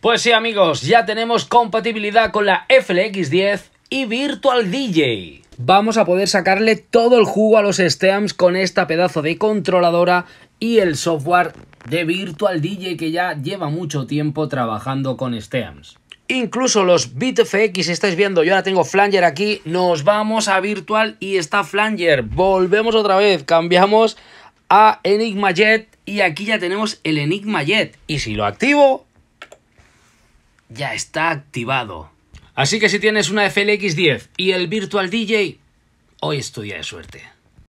Pues sí amigos, ya tenemos compatibilidad con la FLX10 y Virtual DJ. Vamos a poder sacarle todo el jugo a los Steams con esta pedazo de controladora y el software de Virtual DJ que ya lleva mucho tiempo trabajando con Steams. Incluso los BitFX estáis viendo, yo ahora tengo Flanger aquí, nos vamos a Virtual y está Flanger. Volvemos otra vez, cambiamos a Enigma Jet y aquí ya tenemos el Enigma Jet. Y si lo activo, ya está activado. Así que si tienes una FLX10 y el Virtual DJ, hoy es tu día de suerte.